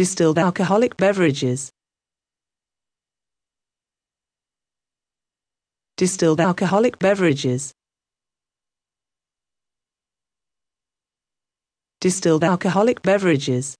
distilled alcoholic beverages. Distilled alcoholic beverages. Distilled alcoholic beverages.